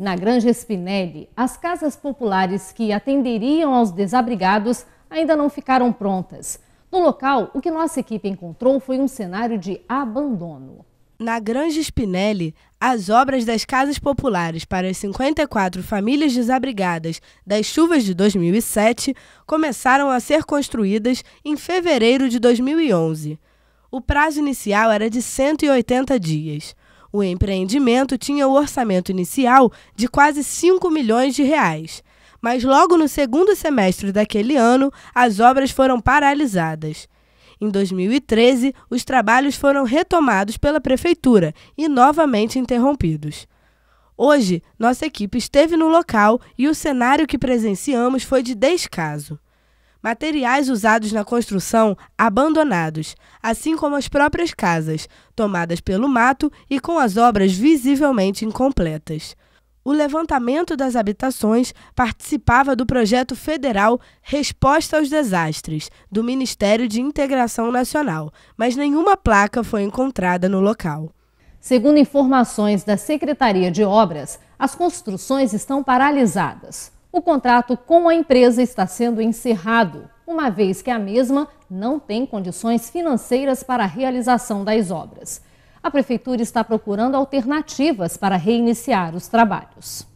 Na Granja Spinelli, as casas populares que atenderiam aos desabrigados ainda não ficaram prontas. No local, o que nossa equipe encontrou foi um cenário de abandono. Na Granja Spinelli, as obras das casas populares para as 54 famílias desabrigadas das chuvas de 2007 começaram a ser construídas em fevereiro de 2011. O prazo inicial era de 180 dias. O empreendimento tinha o orçamento inicial de quase 5 milhões de reais. Mas logo no segundo semestre daquele ano, as obras foram paralisadas. Em 2013, os trabalhos foram retomados pela prefeitura e novamente interrompidos. Hoje, nossa equipe esteve no local e o cenário que presenciamos foi de descaso materiais usados na construção abandonados, assim como as próprias casas, tomadas pelo mato e com as obras visivelmente incompletas. O levantamento das habitações participava do projeto federal Resposta aos Desastres, do Ministério de Integração Nacional, mas nenhuma placa foi encontrada no local. Segundo informações da Secretaria de Obras, as construções estão paralisadas. O contrato com a empresa está sendo encerrado, uma vez que a mesma não tem condições financeiras para a realização das obras. A prefeitura está procurando alternativas para reiniciar os trabalhos.